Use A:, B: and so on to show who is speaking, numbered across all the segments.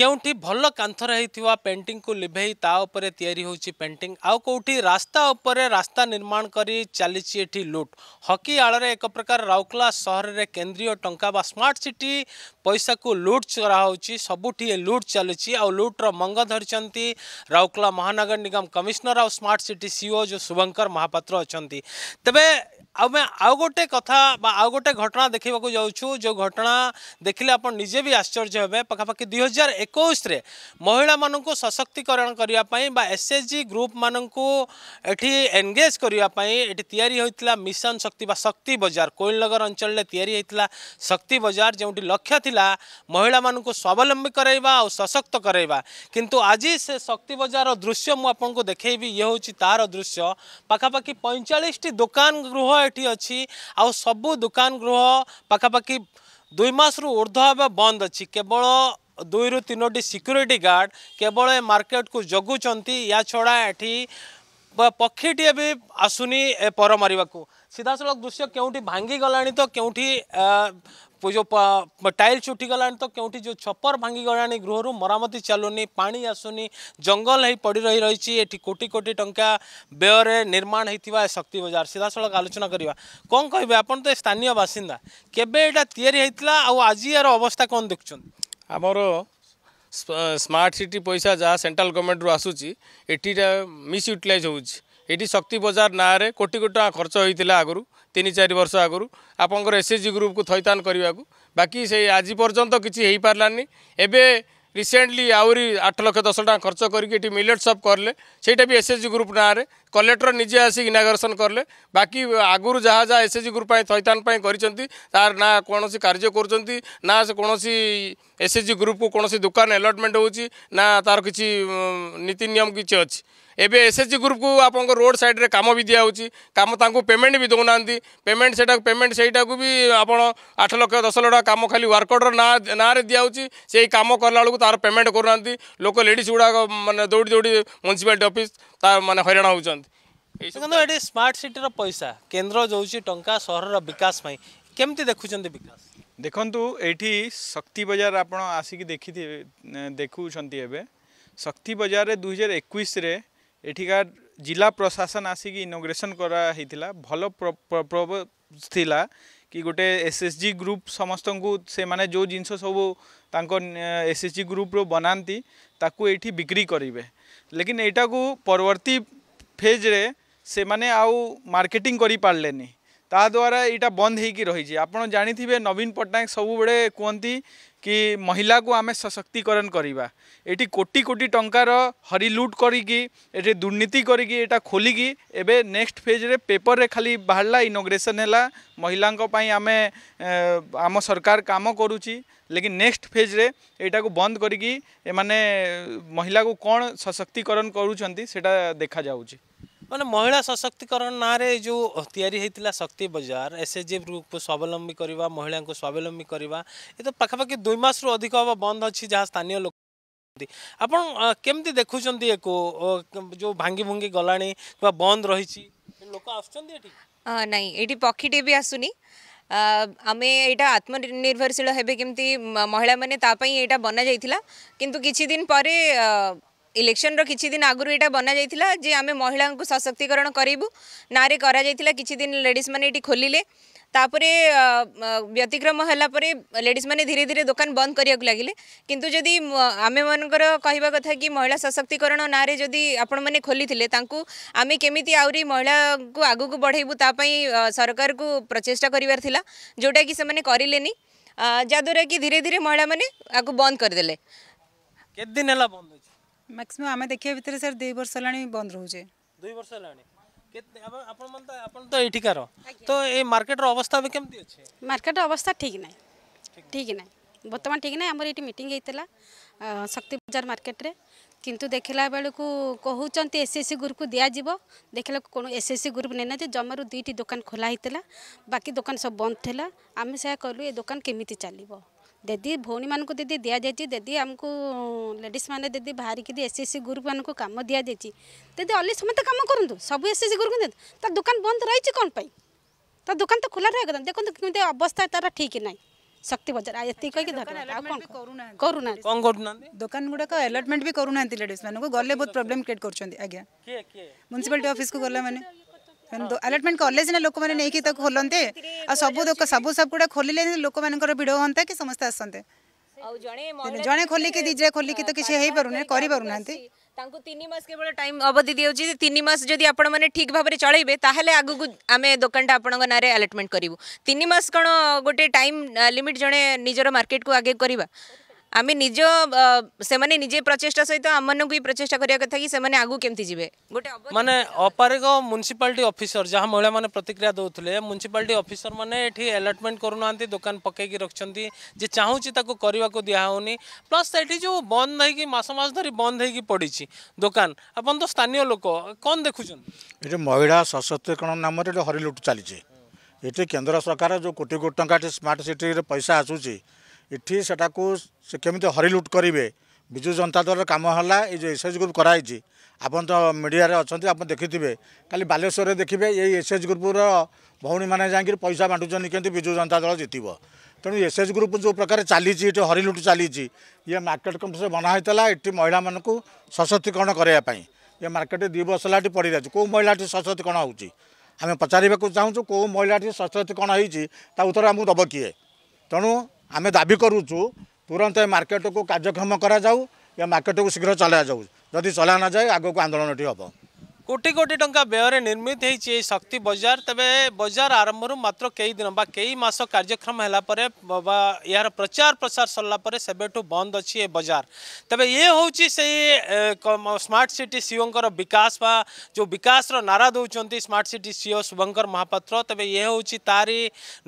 A: କେଉଁଠି ଭଲ କାନ୍ଥରେ ହେଇଥିବା ପେଣ୍ଟିଂକୁ ଲିଭେଇ ତା ଉପରେ ତିଆରି ହେଉଛି ପେଣ୍ଟିଂ ଆଉ କେଉଁଠି ରାସ୍ତା ଉପରେ ରାସ୍ତା ନିର୍ମାଣ କରି ଚାଲିଛି ଏଠି ଲୁଟ୍ ହକି ଆଳରେ ଏକ ପ୍ରକାର ରାଉରକେଲା ସହରରେ କେନ୍ଦ୍ରୀୟ ଟଙ୍କା ବା ସ୍ମାର୍ଟ ସିଟି ପଇସାକୁ ଲୁଟ୍ କରାହେଉଛି ସବୁଠି ଏ ଲୁଟ୍ ଚାଲିଛି ଆଉ ଲୁଟ୍ର ମଙ୍ଗ ଧରିଛନ୍ତି ରାଉରକେଲା ମହାନଗର ନିଗମ କମିଶନର ଆଉ ସ୍ମାର୍ଟ ସିଟି ସିଇଓ ଯେଉଁ ଶୁଭଙ୍କର ମହାପାତ୍ର ଅଛନ୍ତି ତେବେ आम आउ गोटे कथा आउ गोटे घटना देखा जाऊँ जो घटना देखने आप निजे भी आश्चर्य हे पखापाखि दुई हजार एक महिला मान सशक्तिकरण करने एस एच जि ग्रुप मानी एनगेज करने मिशन शक्ति शक्ति बजार कोईल नगर अंचल या शक्ति बजार जो लक्ष्य था महिला मान स्वावलम्बी कराइबा सशक्त कराइबा कितु आज से शक्ति बजार दृश्य मुझे देखी ये हूँ तार दृश्य पखापाखि पैंचाश दोकान गृह ଏଠି ଅଛି ଆଉ ସବୁ ଦୋକାନ ଗୃହ ପାଖାପାଖି ଦୁଇ ମାସରୁ ଉର୍ଦ୍ଧ୍ୱ ହେବା ବନ୍ଦ ଅଛି କେବଳ ଦୁଇରୁ ତିନୋଟି ସିକ୍ୟୁରିଟି ଗାର୍ଡ଼ କେବଳ ଏ ମାର୍କେଟକୁ ଜଗୁଛନ୍ତି ୟା ଛଡ଼ା ଏଠି ପକ୍ଷୀଟିଏ ବି ଆସୁନି ଏ ପର ମାରିବାକୁ ସିଧାସଳଖ ଦୃଶ୍ୟ କେଉଁଠି ଭାଙ୍ଗିଗଲାଣି ତ କେଉଁଠି ଯେଉଁ ଟାଇଲ୍ ଚୁଟିଗଲାଣି ତ କେଉଁଠି ଯେଉଁ ଛପର ଭାଙ୍ଗିଗଲାଣି ଗୃହରୁ ମରାମତି ଚାଲୁନି ପାଣି ଆସୁନି ଜଙ୍ଗଲ ହେଇ ପଡ଼ି ରହି ରହିଛି ଏଠି କୋଟି କୋଟି ଟଙ୍କା ବ୍ୟୟରେ ନିର୍ମାଣ ହେଇଥିବା ଏ ଶକ୍ତି ବଜାର ସିଧାସଳଖ ଆଲୋଚନା କରିବା କ'ଣ କହିବେ ଆପଣ ତ ସ୍ଥାନୀୟ
B: ବାସିନ୍ଦା କେବେ ଏଇଟା ତିଆରି ହେଇଥିଲା ଆଉ ଆଜି ଏହାର ଅବସ୍ଥା କ'ଣ ଦେଖୁଛନ୍ତି ଆମର ସ୍ମାର୍ଟ ସିଟି ପଇସା ଯାହା ସେଣ୍ଟ୍ରାଲ ଗଭର୍ଣ୍ଣମେଣ୍ଟରୁ ଆସୁଛି ଏଠିଟା ମିସ୍ୟୁଟିଲାଇଜ୍ ହେଉଛି ଏଇଠି ଶକ୍ତି ବଜାର ନାଁରେ କୋଟି କୋଟି ଟଙ୍କା ଖର୍ଚ୍ଚ ହୋଇଥିଲା ଆଗରୁ ତିନି ଚାରି ବର୍ଷ ଆଗରୁ ଆପଣଙ୍କର ଏସ୍ ଏଚ୍ ଗ୍ରୁପକୁ ଥଇଥାନ କରିବାକୁ ବାକି ସେ ଆଜି ପର୍ଯ୍ୟନ୍ତ କିଛି ହୋଇପାରିଲାନି ଏବେ ରିସେଣ୍ଟଲି ଆହୁରି ଆଠ ଲକ୍ଷ ଦଶ ଟଙ୍କା ଖର୍ଚ୍ଚ କରିକି ଏଠି ମିଲେଟ୍ ସପ୍ କଲେ ସେଇଟା ବି ଏସ୍ ଏଚ୍ ଗ୍ରୁପ୍ ନାଁରେ କଲେକ୍ଟର ନିଜେ ଆସି ଇନାଗରେସନ୍ କଲେ ବାକି ଆଗରୁ ଯାହା ଯାହା ଏସ୍ ଏଚ୍ ଜି ଗ୍ରୁପ୍ ପାଇଁ ଥଇଥାନ ପାଇଁ କରିଛନ୍ତି ତାର ନା କୌଣସି କାର୍ଯ୍ୟ କରୁଛନ୍ତି ନା ସେ କୌଣସି ଏସ୍ ଏଚ୍ ଜି ଗ୍ରୁପ୍କୁ କୌଣସି ଦୋକାନ ଆଲଟମେଣ୍ଟ ହେଉଛି ନା ତାର କିଛି ନୀତି ନିୟମ କିଛି ଅଛି ଏବେ ଏସ୍ ଏଚ୍ ଜି ଗ୍ରୁପ୍କୁ ଆପଣଙ୍କ ରୋଡ଼ ସାଇଡ଼୍ରେ କାମ ବି ଦିଆହେଉଛି କାମ ତାଙ୍କୁ ପେମେଣ୍ଟ ବି ଦେଉନାହାନ୍ତି ପେମେଣ୍ଟ ସେଇଟାକୁ ପେମେଣ୍ଟ ସେଇଟାକୁ ବି ଆପଣ ଆଠ ଲକ୍ଷ ଦଶ ଲକ୍ଷ ଟଙ୍କା କାମ ଖାଲି ୱାର୍କର୍ର ନାଁ ନାଁରେ ଦିଆହେଉଛି ସେଇ କାମ କଲା ବେଳକୁ ତାର ପେମେଣ୍ଟ କରୁନାହାନ୍ତି ଲୋକ ଲେଡ଼ିଜ୍ ଗୁଡ଼ାକ ମାନେ ଦୌଡ଼ି ଦୌଡ଼ି ମ୍ୟୁନିସିପାଲିଟି ଅଫିସ୍ ମାନେ ହଇରାଣ ହେଉଛନ୍ତି କିନ୍ତୁ ଏଠି ସ୍ମାର୍ଟ ସିଟିର ପଇସା କେନ୍ଦ୍ର ଯାଉଛି ଟଙ୍କା ସହରର ବିକାଶ ପାଇଁ
C: କେମିତି ଦେଖୁଛନ୍ତି ବିକାଶ ଦେଖନ୍ତୁ ଏଇଠି ଶକ୍ତି ବଜାର ଆପଣ ଆସିକି ଦେଖିଥିବେ ଦେଖୁଛନ୍ତି ଏବେ ଶକ୍ତି ବଜାରରେ ଦୁଇହଜାର ଏକୋଇଶରେ ଏଠିକା ଜିଲ୍ଲା ପ୍ରଶାସନ ଆସିକି ଇନୋଗ୍ରେସନ୍ କରାହେଇଥିଲା ଭଲ ଥିଲା କି ଗୋଟେ ଏସ୍ ଏସ୍ ଜି ଗ୍ରୁପ୍ ସମସ୍ତଙ୍କୁ ସେମାନେ ଯେଉଁ ଜିନିଷ ସବୁ ତାଙ୍କ ଏସ୍ ଏସ୍ ଜି ଗ୍ରୁପ୍ରୁ ବନାନ୍ତି ତାକୁ ଏଇଠି ବିକ୍ରି କରିବେ लेकिन एटा को परवर्ती फेज रे से माने आउ मार्केटिंग करी पारलेनी ता द्वारा एटा बंद होईकी रही आपन जानी नवीन पट्टनायक सबुबे कहती କି ମହିଳାକୁ ଆମେ ସଶକ୍ତିକରଣ କରିବା ଏଠି କୋଟି କୋଟି ଟଙ୍କାର ହରିଲୁଟ୍ କରିକି ଏଠି ଦୁର୍ନୀତି କରିକି ଏଇଟା ଖୋଲିକି ଏବେ ନେକ୍ସଟ ଫେଜ୍ରେ ପେପରରେ ଖାଲି ବାହାରିଲା ଇନୋଗ୍ରେସନ୍ ହେଲା ମହିଳାଙ୍କ ପାଇଁ ଆମେ ଆମ ସରକାର କାମ କରୁଛି लेकिन नेक्स्ट फेज रे एटा को बंद करी एमाने महिला को कौन सशक्तिकरण करूँ देखा जाऊँगी
A: मानते महिला सशक्तिकरण ना जो या शक्ति बजार एस एच जी ग्रुप को स्वावलम्बी करवा महिला स्वावलम्बी करवा ये तो पखापाखि दुई मस रु अधिक हम बंद अच्छी जहाँ स्थानीय लोक आप कमी देखुं एक जो भांगी भुंगी गला बंद रही लोक आस
D: ये पक्षीटे भी आसुनी आम यहाँ आत्मनिर्भरशील होमती महिला मैंने यहाँ बना जाइला कितु किद ইলেকশনর কিছুদিন আগর এটা বনা যাই যে আমি মহিলা সশক্তিকরণ করবু নাঁরে করা যাই কিছুদিন লেডিজ মানে এটি খোলিলে তাপরে ব্যতিক্রম হলাপরে লেডিজ মানে ধীরে ধীরে দোকান বন্ধ করা লাগিলে কিন্তু যদি আমি মানকর কহা কথা কি মহিলা সশক্তিকরণ নাঁরে যদি আপন মানে খোলি তাঁকু আমি কেমিতি আহরি মহিলা আগুক বড়াইবু তাপাই সরকার প্রচেষ্টা করবার লা যেটা কি সে করলেনি যাদ্বারা কি ধীরে ধীরে মহিলা মানে আকু বন্ধ করেদেলে কেতদিন হল বন্ধ হয়েছে मैक्सिमम आमे देखिया भितरे सर 2 वर्ष लानी बंद रहूजे 2 वर्ष लानी केते
A: अब अपन मन त अपन त एठीकार तो ए मार्केट रो अवस्था बे केमती अछे
D: मार्केट अवस्था ठीक नै ठीक नै बर्तमान ठीक नै हमर एठी मीटिंग हेतला शक्ति बाजार मार्केट रे किंतु देखला बेलू कहूँ एसएससी ग्रुप को दिया दिज्व देखला को कौन एसएससी ग्रुप ने ना जमार दुईट दुकान खोला ही बाकी दुकान सब बंद थी आम से कहलु ये दुकान केमी चलो ଯଦି ଭଉଣୀମାନଙ୍କୁ ଯଦି ଦିଆଯାଇଛି ଯଦି ଆମକୁ ଲେଡ଼ିଜ୍ ମାନେ ଯଦି ବାହାରିକି ଏସ୍ ଏସ୍ ସି ଗ୍ରୁପ୍ମାନଙ୍କୁ କାମ ଦିଆଯାଇଛି ଯଦି ଅଲି ସମସ୍ତେ କାମ କରନ୍ତୁ ସବୁ ଏସ୍ ଏସ୍ ସି ଗ୍ରୁପ୍ ତା ଦୋକାନ ବନ୍ଦ ରହିଛି କ'ଣ ପାଇଁ ତା ଦୋକାନ ତ ଖୋଲା ରହିବା କଥା ଦେଖନ୍ତୁ କେମିତି ଅବସ୍ଥା ତାର ଠିକ୍ ନାହିଁ ଶକ୍ତି ବଜାର ଏତିକି କହିକି କରୁନାହାନ୍ତି କ'ଣ କରୁନାହାନ୍ତି ଦୋକାନ ଗୁଡ଼ାକ ଆଲଟମେଣ୍ଟ ବି କରୁନାହାନ୍ତି ଲେଡ଼ିଜ୍ ମାନଙ୍କୁ ଗଲେ ବହୁତ ପ୍ରୋବ୍ଲେମ୍ କ୍ରିଏଟ୍ କରୁଛନ୍ତି ଆଜ୍ଞା ମ୍ୟୁନିସିପାଲିଟି ଅଫିସ୍କୁ ଗଲା ମାନେ आलटमेंट कले सीना लोक मैंने नहीं कि खोलते सब सब सब गुड़ा खोलिले लोक मिड़ हाँ कि समस्त आसते जन खोलिक दिजे खोलिक तो किसी कर टाइम अवधि दिन मस जी ठीक भाव में चलेंगे तेल आम दोकाना आपंक आलटमेंट करूँ तीन मस कौ गोटे टाइम लिमिट जड़े निजर मार्केट को आगे करवा आम निज से निजे प्रचेषा सहित आम मन को प्रचेषा करने कथा कि आगे आगू केमती जी
A: गोटे मानने अपारिक म्यूनिशिपाल अफिसर जहाँ महिला मैंने प्रतिक्रिया दूसरे म्यूनिशिपाल अफिसर मैंने एलटमेंट आलाटमेंट करूना दोकान पकईकि रखिंट जे चाहूँगी करने को दिहनी प्लस ये जो बंद होस मस धरी बंद हो पड़ी दुकान आप तो स्थानीय लोक कौन देखुं
E: ये महिला सशक्तिकरण नाम हरिलुट चली ये तो केन्द्र सरकार जो कोटी कोटी टाँच स्मार्ट सिटी पैसा आसूसी एटिसको सि के हरिलुट करिवे विजु जनता दल र काम होला एसएच ग्रुप गराहु आपन त मिडियाले अहिले आए काि बालेश्वर देखिए यही एसएच ग्रुप र भउी मै जाँक पैसा बाटुन के विजु जनता दल जित्यो तसएच ग्रुप जो प्रकार चाहिँ हरिलुट चाहिँ इए मर्केट कम्प्लिट बनाहस महिला म सशक्तिकरण इ मर्केट दुई वर्ष होला एउँ महिला सशस्तिकरण हौँ आमे पचार चाहन्छु केही महिला सशस्तिकरणति तर आम कि तेणु ଆମେ ଦାବି କରୁଛୁ ତୁରନ୍ତ ଏ ମାର୍କେଟକୁ କାର୍ଯ୍ୟକ୍ଷମ କରାଯାଉ ଏ ମାର୍କେଟକୁ ଶୀଘ୍ର ଚଲାଯାଉ ଯଦି ଚଲା ନଯାଏ ଆଗକୁ ଆନ୍ଦୋଳନଟି ହେବ
A: कोटि कोटी टा व्यय निर्मित हो शक्ति बजार तबे बजार आरंभ मात्र कई दिन कई मस कार्यक्रम है यार प्रचार प्रसार सरलापर से बंद अच्छी ए बजार तबे ये हूँ से स्मार्ट सिटी सीओं विकास बा जो विकास नारा दूसरी स्मार्ट सिटी सीओ शुभंकर महापात्र तेज ये हूँ तारी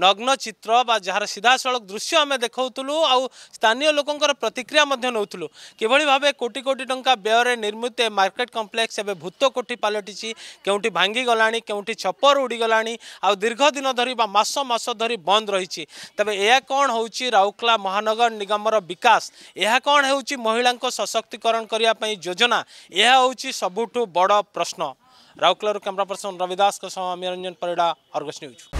A: नग्न चित्र जार सीधा सड़क दृश्य आम देखल आउ स्थानीय लोकों प्रतिक्रिया नौलु किभ भाव कोटि कोटि टा व्यय निर्मित मार्केट कम्प्लेक्स एवं भूतकोटी 퀄টি চি কেউটি ভাঙ্গি গলাণী কেউটি চপর উড়ি গলাণী আউ দীর্ঘ দিন ধরিবা মাস মাস ধরি বন্ধ রইচি তebe এ কোন हौची राउकला महानगर निगमର বিকাশ এহা কোন हौची মহিলাଙ୍କক সশক্তিকরণ করিয়া পই যোজনা এহা हौची সবউটু বড় প্রশ্ন राउকলার ক্যামেরা পার্সন रविदासক সমপরিঞ্জন পরিড়া আরগজ নিউজ